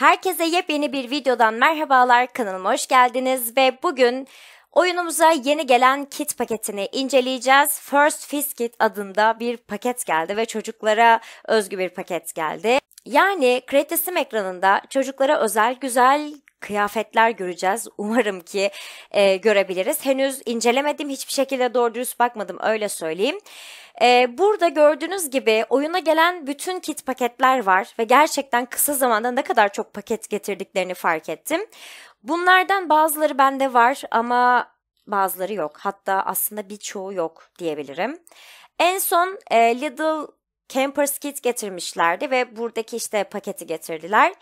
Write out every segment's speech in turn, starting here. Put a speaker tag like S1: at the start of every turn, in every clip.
S1: Herkese yepyeni bir videodan merhabalar, kanalıma hoş geldiniz ve bugün oyunumuza yeni gelen kit paketini inceleyeceğiz. First Fist Kit adında bir paket geldi ve çocuklara özgü bir paket geldi. Yani Kretesim ekranında çocuklara özel güzel kıyafetler göreceğiz. Umarım ki e, görebiliriz. Henüz incelemedim, hiçbir şekilde doğru dürüst bakmadım öyle söyleyeyim. Ee, burada gördüğünüz gibi oyuna gelen bütün kit paketler var ve gerçekten kısa zamanda ne kadar çok paket getirdiklerini fark ettim. Bunlardan bazıları bende var ama bazıları yok. Hatta aslında birçoğu yok diyebilirim. En son e, Little Campers Kit getirmişlerdi ve buradaki işte paketi getirdiler.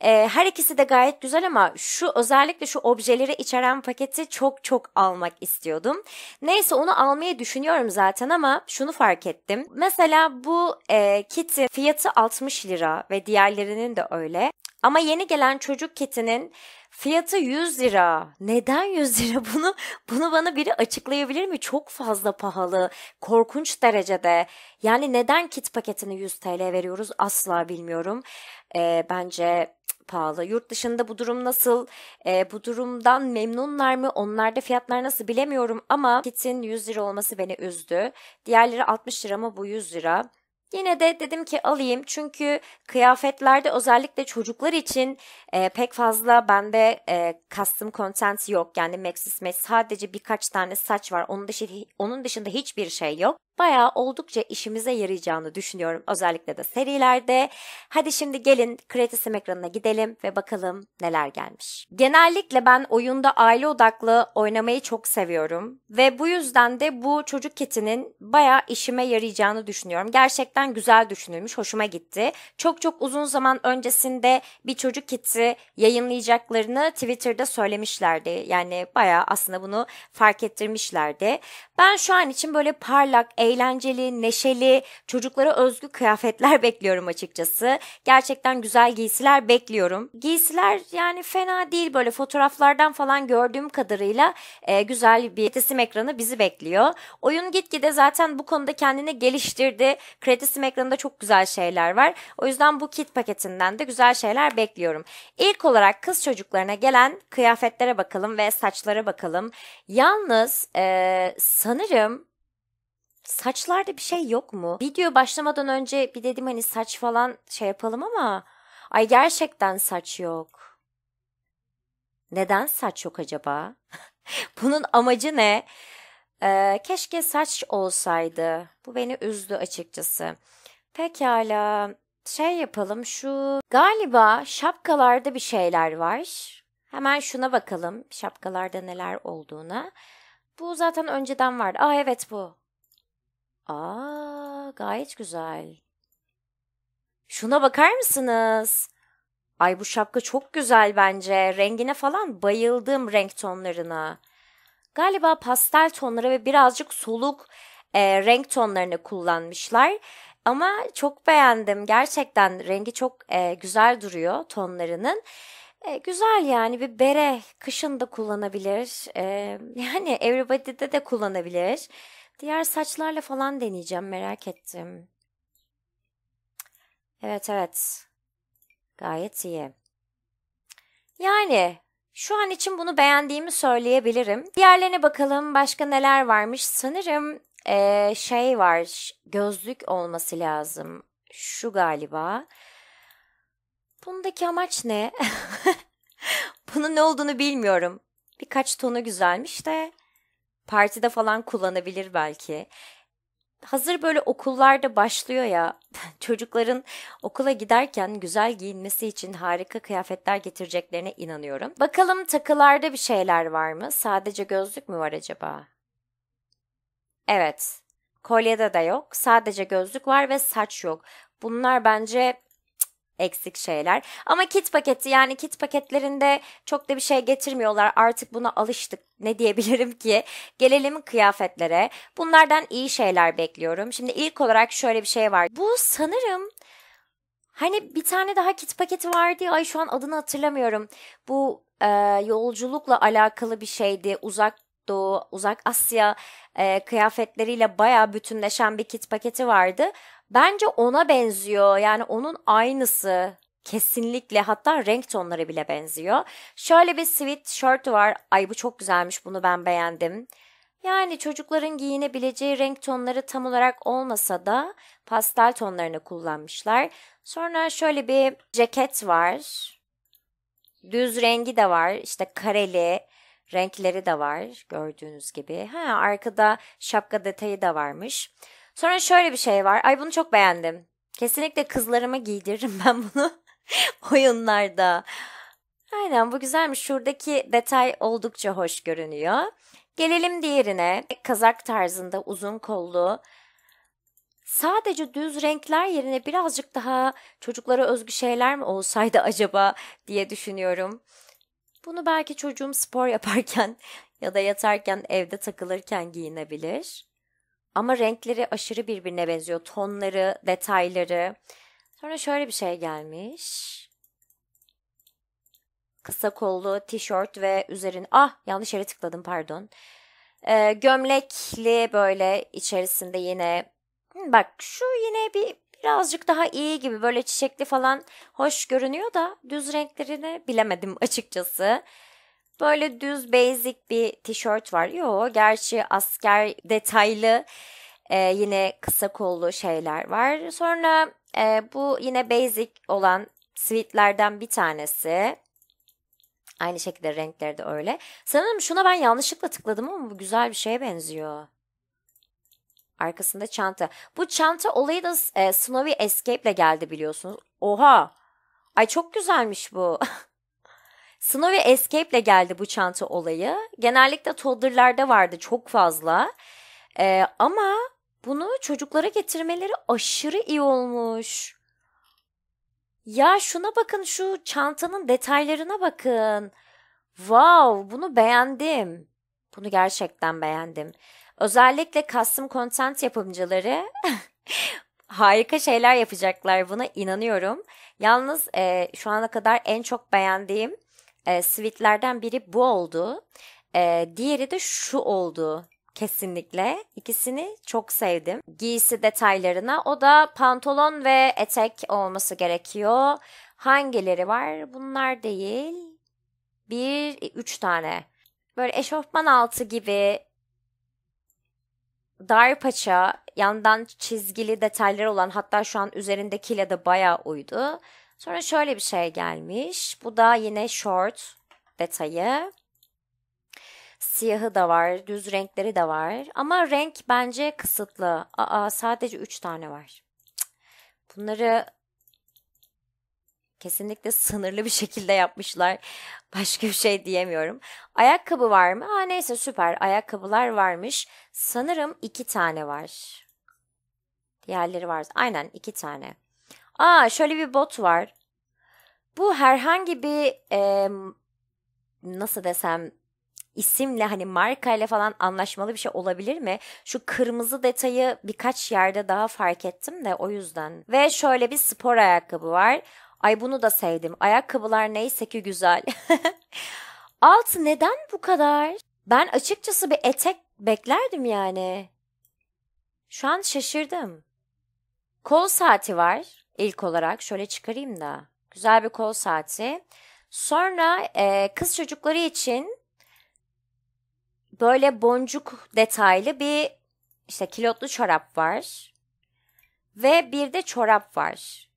S1: E, her ikisi de gayet güzel ama şu özellikle şu objeleri içeren paketi çok çok almak istiyordum. Neyse onu almayı düşünüyorum zaten ama şunu fark ettim. Mesela bu e, kitin fiyatı 60 lira ve diğerlerinin de öyle. Ama yeni gelen çocuk kitinin Fiyatı 100 lira. Neden 100 lira? Bunu bunu bana biri açıklayabilir mi? Çok fazla pahalı, korkunç derecede. Yani neden kit paketini 100 TL veriyoruz? Asla bilmiyorum. Ee, bence pahalı. Yurt dışında bu durum nasıl? E, bu durumdan memnunlar mı? Onlarda fiyatlar nasıl bilemiyorum ama kitin 100 lira olması beni üzdü. Diğerleri 60 lira ama bu 100 lira. Yine de dedim ki alayım çünkü kıyafetlerde özellikle çocuklar için e, pek fazla bende e, custom content yok. Yani Maxis Mesh sadece birkaç tane saç var. Onun dışında, onun dışında hiçbir şey yok bayağı oldukça işimize yarayacağını düşünüyorum özellikle de serilerde. Hadi şimdi gelin kredisim ekranına gidelim ve bakalım neler gelmiş. Genellikle ben oyunda aile odaklı oynamayı çok seviyorum ve bu yüzden de bu çocuk kitinin bayağı işime yarayacağını düşünüyorum. Gerçekten güzel düşünülmüş, hoşuma gitti. Çok çok uzun zaman öncesinde bir çocuk kiti yayınlayacaklarını Twitter'da söylemişlerdi. Yani bayağı aslında bunu fark ettirmişlerdi. Ben şu an için böyle parlak, eğlenceli eğlenceli, neşeli, çocuklara özgü kıyafetler bekliyorum açıkçası. Gerçekten güzel giysiler bekliyorum. Giysiler yani fena değil böyle fotoğraflardan falan gördüğüm kadarıyla e, güzel bir kredisim ekranı bizi bekliyor. Oyun gitgide zaten bu konuda kendini geliştirdi. Kredisim ekranında çok güzel şeyler var. O yüzden bu kit paketinden de güzel şeyler bekliyorum. İlk olarak kız çocuklarına gelen kıyafetlere bakalım ve saçlara bakalım. Yalnız e, sanırım Saçlarda bir şey yok mu? Video başlamadan önce bir dedim hani saç falan şey yapalım ama ay gerçekten saç yok. Neden saç yok acaba? Bunun amacı ne? Ee, keşke saç olsaydı. Bu beni üzdü açıkçası. Pekala şey yapalım şu galiba şapkalarda bir şeyler var. Hemen şuna bakalım şapkalarda neler olduğuna. Bu zaten önceden vardı. Aa evet bu. Aa, gayet güzel. Şuna bakar mısınız? Ay bu şapka çok güzel bence. Rengine falan bayıldım renk tonlarına. Galiba pastel tonlara ve birazcık soluk e, renk tonlarını kullanmışlar. Ama çok beğendim. Gerçekten rengi çok e, güzel duruyor tonlarının. E, güzel yani bir bere kışın da kullanabilir. E, yani everybody'de de kullanabilir. Diğer saçlarla falan deneyeceğim merak ettim. Evet evet. Gayet iyi. Yani şu an için bunu beğendiğimi söyleyebilirim. Diğerlerine bakalım başka neler varmış. Sanırım ee, şey var gözlük olması lazım. Şu galiba. Bundaki amaç ne? Bunun ne olduğunu bilmiyorum. Birkaç tonu güzelmiş de partide falan kullanabilir belki. Hazır böyle okullarda başlıyor ya çocukların okula giderken güzel giyinmesi için harika kıyafetler getireceklerine inanıyorum. Bakalım takılarda bir şeyler var mı? Sadece gözlük mü var acaba? Evet. Kolyede de yok. Sadece gözlük var ve saç yok. Bunlar bence eksik şeyler. Ama kit paketi yani kit paketlerinde çok da bir şey getirmiyorlar. Artık buna alıştık. Ne diyebilirim ki? Gelelim kıyafetlere. Bunlardan iyi şeyler bekliyorum. Şimdi ilk olarak şöyle bir şey var. Bu sanırım Hani bir tane daha kit paketi vardı. Ay şu an adını hatırlamıyorum. Bu e, yolculukla alakalı bir şeydi. Uzak Doğu, Uzak Asya e, kıyafetleriyle bayağı bütünleşen bir kit paketi vardı. Bence ona benziyor. Yani onun aynısı. Kesinlikle hatta renk tonları bile benziyor. Şöyle bir sweatshirt'ü var. Ay bu çok güzelmiş bunu ben beğendim. Yani çocukların giyinebileceği renk tonları tam olarak olmasa da pastel tonlarını kullanmışlar. Sonra şöyle bir ceket var. Düz rengi de var. İşte kareli renkleri de var gördüğünüz gibi. Ha arkada şapka detayı da varmış. Sonra şöyle bir şey var. Ay bunu çok beğendim. Kesinlikle kızlarıma giydiririm ben bunu oyunlarda. Aynen bu güzelmiş. Şuradaki detay oldukça hoş görünüyor. Gelelim diğerine. Kazak tarzında uzun kollu. Sadece düz renkler yerine birazcık daha çocuklara özgü şeyler mi olsaydı acaba diye düşünüyorum. Bunu belki çocuğum spor yaparken ya da yatarken evde takılırken giyinebilir. Ama renkleri aşırı birbirine benziyor. Tonları, detayları. Sonra şöyle bir şey gelmiş. Kısa kollu tişört ve üzerin... Ah yanlış yere tıkladım pardon. Ee, gömlekli böyle içerisinde yine... Hmm, bak şu yine bir birazcık daha iyi gibi böyle çiçekli falan hoş görünüyor da düz renklerini bilemedim açıkçası böyle düz basic bir tişört var. Yo gerçi asker detaylı e, yine kısa kollu şeyler var. Sonra e, bu yine basic olan sweatlerden bir tanesi. Aynı şekilde renkleri de öyle. Sanırım şuna ben yanlışlıkla tıkladım ama bu güzel bir şeye benziyor. Arkasında çanta. Bu çanta olayı da e, Snowy Escape ile geldi biliyorsunuz. Oha! Ay çok güzelmiş bu. Snow ve Escape ile geldi bu çanta olayı. Genellikle Toddlerlerde vardı çok fazla. Ee, ama bunu çocuklara getirmeleri aşırı iyi olmuş. Ya şuna bakın şu çantanın detaylarına bakın. Wow bunu beğendim. Bunu gerçekten beğendim. Özellikle custom content yapımcıları harika şeyler yapacaklar buna inanıyorum. Yalnız e, şu ana kadar en çok beğendiğim e, sweetlerden biri bu oldu. E, diğeri de şu oldu kesinlikle. İkisini çok sevdim. Giysi detaylarına o da pantolon ve etek olması gerekiyor. Hangileri var? Bunlar değil. Bir, e, üç tane. Böyle eşofman altı gibi dar paça, yandan çizgili detaylar olan hatta şu an üzerindekiyle de baya uydu. Sonra şöyle bir şey gelmiş. Bu da yine short detayı. Siyahı da var, düz renkleri de var. Ama renk bence kısıtlı. Aa sadece 3 tane var. Bunları kesinlikle sınırlı bir şekilde yapmışlar. Başka bir şey diyemiyorum. Ayakkabı var mı? Ha neyse süper. Ayakkabılar varmış. Sanırım iki tane var. Diğerleri var. Aynen iki tane. Aa şöyle bir bot var. Bu herhangi bir e, nasıl desem isimle hani marka ile falan anlaşmalı bir şey olabilir mi? Şu kırmızı detayı birkaç yerde daha fark ettim de o yüzden. Ve şöyle bir spor ayakkabı var. Ay bunu da sevdim. Ayakkabılar neyse ki güzel. Alt neden bu kadar? Ben açıkçası bir etek beklerdim yani. Şu an şaşırdım. Kol saati var ilk olarak şöyle çıkarayım da güzel bir kol saati. Sonra e, kız çocukları için böyle boncuk detaylı bir işte kilotlu çorap var. Ve bir de çorap var.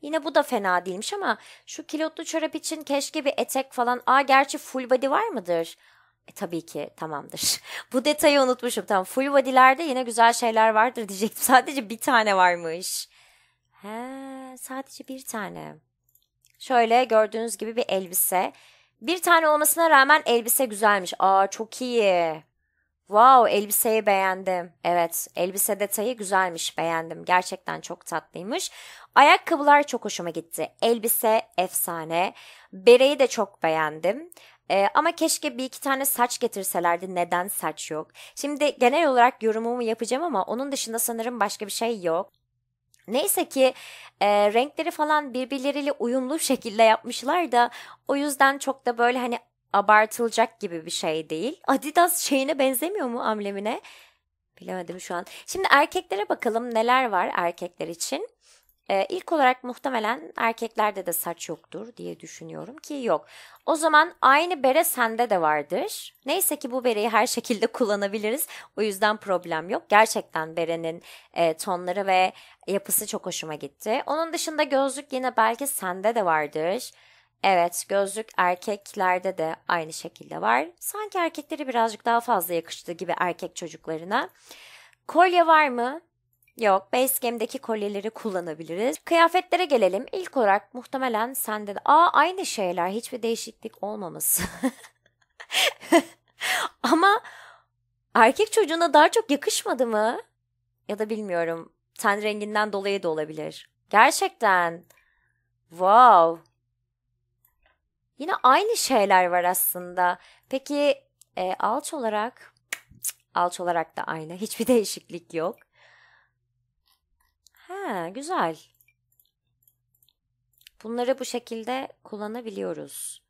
S1: Yine bu da fena değilmiş ama şu kilotlu çorap için keşke bir etek falan. Aa gerçi full body var mıdır? E, tabii ki tamamdır. bu detayı unutmuşum. Tamam full body'lerde yine güzel şeyler vardır diyecektim. Sadece bir tane varmış. He, sadece bir tane. Şöyle gördüğünüz gibi bir elbise. Bir tane olmasına rağmen elbise güzelmiş. Aa çok iyi. Wow elbiseyi beğendim. Evet elbise detayı güzelmiş beğendim. Gerçekten çok tatlıymış. Ayakkabılar çok hoşuma gitti. Elbise efsane. Bereyi de çok beğendim. Ee, ama keşke bir iki tane saç getirselerdi. Neden saç yok? Şimdi genel olarak yorumumu yapacağım ama onun dışında sanırım başka bir şey yok. Neyse ki e, renkleri falan birbirleriyle uyumlu şekilde yapmışlar da o yüzden çok da böyle hani abartılacak gibi bir şey değil. Adidas şeyine benzemiyor mu amblemine? Bilemedim şu an. Şimdi erkeklere bakalım neler var erkekler için. Ee, ilk olarak muhtemelen erkeklerde de saç yoktur diye düşünüyorum ki yok. O zaman aynı bere sende de vardır. Neyse ki bu bereyi her şekilde kullanabiliriz. O yüzden problem yok. Gerçekten berenin e, tonları ve yapısı çok hoşuma gitti. Onun dışında gözlük yine belki sende de vardır. Evet, gözlük erkeklerde de aynı şekilde var. Sanki erkekleri birazcık daha fazla yakıştı gibi erkek çocuklarına. Kolye var mı? Yok, base Basecamp'deki kolyeleri kullanabiliriz. Kıyafetlere gelelim. İlk olarak muhtemelen sende de... Aa aynı şeyler, hiçbir değişiklik olmaması. Ama erkek çocuğuna daha çok yakışmadı mı? Ya da bilmiyorum. Ten renginden dolayı da olabilir. Gerçekten. Wow. Yine aynı şeyler var aslında. Peki e, alç olarak alç olarak da aynı. Hiçbir değişiklik yok. He, güzel. Bunları bu şekilde kullanabiliyoruz.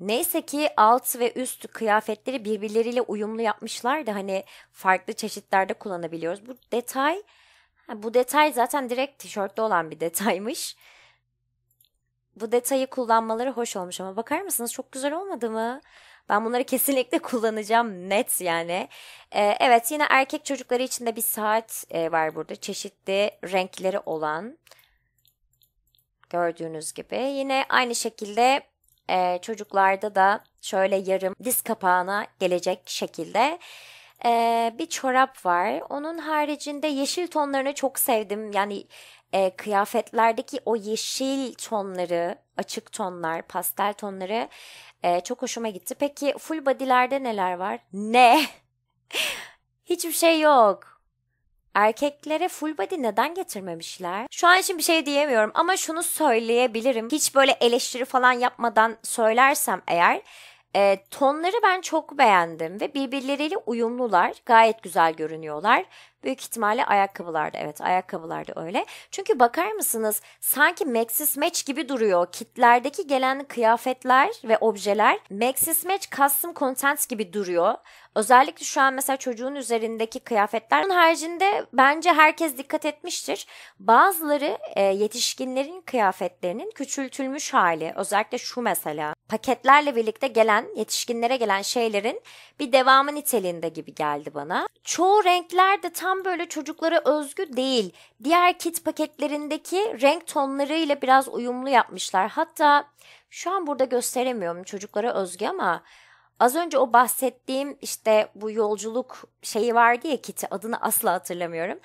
S1: Neyse ki alt ve üst kıyafetleri birbirleriyle uyumlu yapmışlar da hani farklı çeşitlerde kullanabiliyoruz. Bu detay bu detay zaten direkt tişörtte olan bir detaymış. Bu detayı kullanmaları hoş olmuş ama bakar mısınız çok güzel olmadı mı? Ben bunları kesinlikle kullanacağım net yani. Ee, evet yine erkek çocukları için de bir saat e, var burada. Çeşitli renkleri olan gördüğünüz gibi. Yine aynı şekilde e, çocuklarda da şöyle yarım diz kapağına gelecek şekilde e, bir çorap var. Onun haricinde yeşil tonlarını çok sevdim. Yani e, kıyafetlerdeki o yeşil tonları, açık tonlar, pastel tonları e, çok hoşuma gitti. Peki full body'lerde neler var? Ne? Hiçbir şey yok. Erkeklere full body neden getirmemişler? Şu an için bir şey diyemiyorum ama şunu söyleyebilirim. Hiç böyle eleştiri falan yapmadan söylersem eğer e, tonları ben çok beğendim ve birbirleriyle uyumlular. Gayet güzel görünüyorlar. Büyük ihtimalle ayakkabılarda evet ayakkabılarda öyle. Çünkü bakar mısınız sanki Maxis Match gibi duruyor. Kitlerdeki gelen kıyafetler ve objeler Maxis Match Custom Content gibi duruyor. Özellikle şu an mesela çocuğun üzerindeki kıyafetler bunun haricinde bence herkes dikkat etmiştir. Bazıları e, yetişkinlerin kıyafetlerinin küçültülmüş hali özellikle şu mesela paketlerle birlikte gelen yetişkinlere gelen şeylerin bir devamı niteliğinde gibi geldi bana. Çoğu renkler de tam tam böyle çocuklara özgü değil. Diğer kit paketlerindeki renk tonlarıyla biraz uyumlu yapmışlar. Hatta şu an burada gösteremiyorum çocuklara özgü ama Az önce o bahsettiğim işte bu yolculuk şeyi vardı ya kiti adını asla hatırlamıyorum.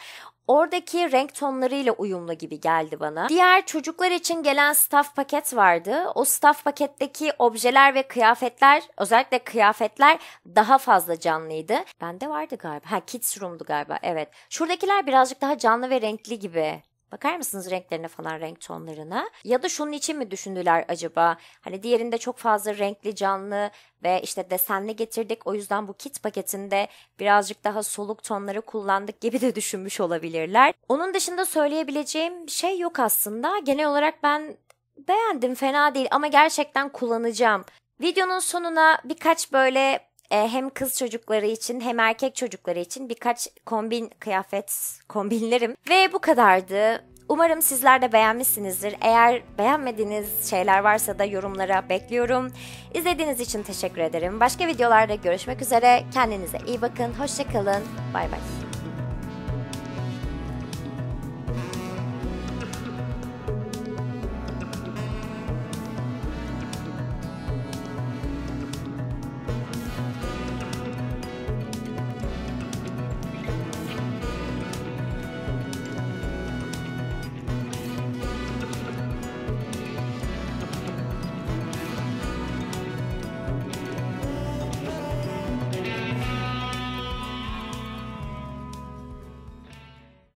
S1: Oradaki renk tonlarıyla uyumlu gibi geldi bana. Diğer çocuklar için gelen staff paket vardı. O staff paketteki objeler ve kıyafetler, özellikle kıyafetler daha fazla canlıydı. Bende vardı galiba. Ha Kids Room'du galiba. Evet. Şuradakiler birazcık daha canlı ve renkli gibi. Bakar mısınız renklerine falan renk tonlarına? Ya da şunun için mi düşündüler acaba? Hani diğerinde çok fazla renkli canlı ve işte desenli getirdik. O yüzden bu kit paketinde birazcık daha soluk tonları kullandık gibi de düşünmüş olabilirler. Onun dışında söyleyebileceğim bir şey yok aslında. Genel olarak ben beğendim fena değil ama gerçekten kullanacağım. Videonun sonuna birkaç böyle e, hem kız çocukları için hem erkek çocukları için birkaç kombin kıyafet kombinlerim. Ve bu kadardı. Umarım sizler de beğenmişsinizdir. Eğer beğenmediğiniz şeyler varsa da yorumlara bekliyorum. İzlediğiniz için teşekkür ederim. Başka videolarda görüşmek üzere. Kendinize iyi bakın. Hoşçakalın. Bay bay.